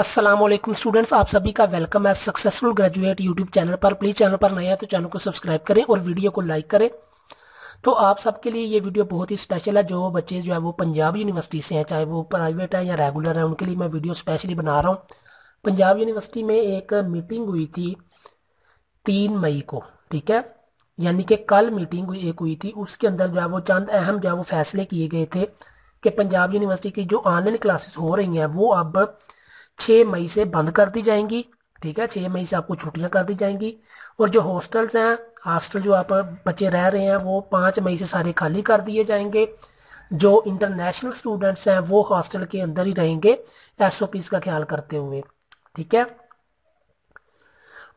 Aslam students आप सभी का वेलकम है सक्सेसफुल ग्रेजुएट यूट्यूब चैनल पर प्लीज़ चैनल पर नया है तो चैनल को सब्सक्राइब करें और वीडियो को लाइक करें तो आप सबके लिए ये वीडियो बहुत ही स्पेशल है जो बच्चे जो है वो पंजाब यूनिवर्सिटी से हैं चाहे वो प्राइवेट है या रेगुलर है उनके लिए मैं वीडियो स्पेशली बना रहा हूँ पंजाब यूनिवर्सिटी में एक मीटिंग हुई थी तीन मई को ठीक है यानी कि कल मीटिंग हुई एक हुई थी उसके अंदर जो है वो चंद अहम जो है वो फैसले किए गए थे कि पंजाब यूनिवर्सिटी की जो ऑनलाइन क्लासेस हो रही हैं वो अब छः मई से बंद कर दी जाएंगी ठीक है छः मई से आपको छुट्टियां कर दी जाएंगी और जो हॉस्टल्स हैं हॉस्टल जो आप बच्चे रह रहे हैं वो पाँच मई से सारे खाली कर दिए जाएंगे जो इंटरनेशनल स्टूडेंट्स हैं वो हॉस्टल के अंदर ही रहेंगे एस का ख्याल करते हुए ठीक है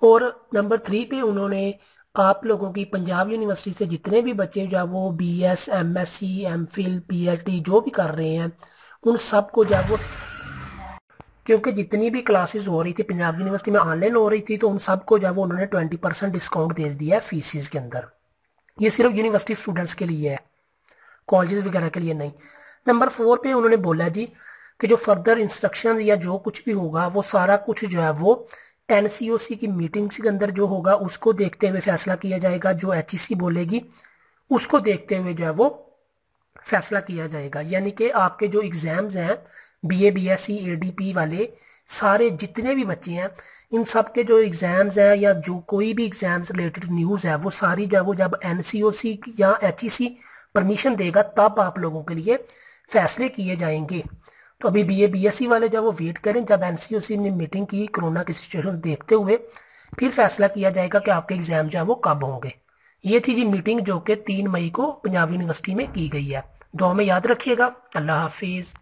और नंबर थ्री पे उन्होंने आप लोगों की पंजाब यूनिवर्सिटी से जितने भी बच्चे जो है वो B S M S C M Phil P H D जो भी कर रहे हैं उन सबको जो है वो क्योंकि जितनी भी क्लासेस हो रही थी पंजाब यूनिवर्सिटी में ऑनलाइन हो रही थी तो उन सबको जो है वो उन्होंने ट्वेंटी परसेंट डिस्काउंट दे दिया है फीसिस के अंदर ये सिर्फ यूनिवर्सिटी स्टूडेंट्स के लिए है कॉलेजेस वगैरह के लिए नहीं नंबर फोर पे उन्होंने बोला जी कि जो फर्दर इंस्ट्रक्शन या जो कुछ भी होगा वो सारा कुछ जो है वो एन की मीटिंग्स के अंदर जो होगा उसको देखते हुए फैसला किया जाएगा जो एच e बोलेगी उसको देखते हुए जो है वो फैसला किया जाएगा यानी कि आपके जो एग्ज़ाम्स हैं B B A S C A D P वाले सारे जितने भी बच्चे हैं इन सब के जो एग्ज़ाम्स हैं या जो कोई भी एग्ज़ाम्स रिलेटेड न्यूज़ है वो सारी जो है वो जब एन सी सी ओ या एच ई सी परमिशन देगा तब आप लोगों के लिए फैसले किए जाएंगे तो अभी B A B S C वाले जब वो वेट करें जब एन सी ओ सी ने मीटिंग की कोरोना की सिचुएशन देखते हुए फिर फैसला किया जाएगा कि आपके एग्ज़ाम जो है वो कब होंगे ये थी जी मीटिंग जो कि तीन मई को पंजाब यूनिवर्सिटी में की गई है दो में याद रखिएगा अल्लाह हाफिज़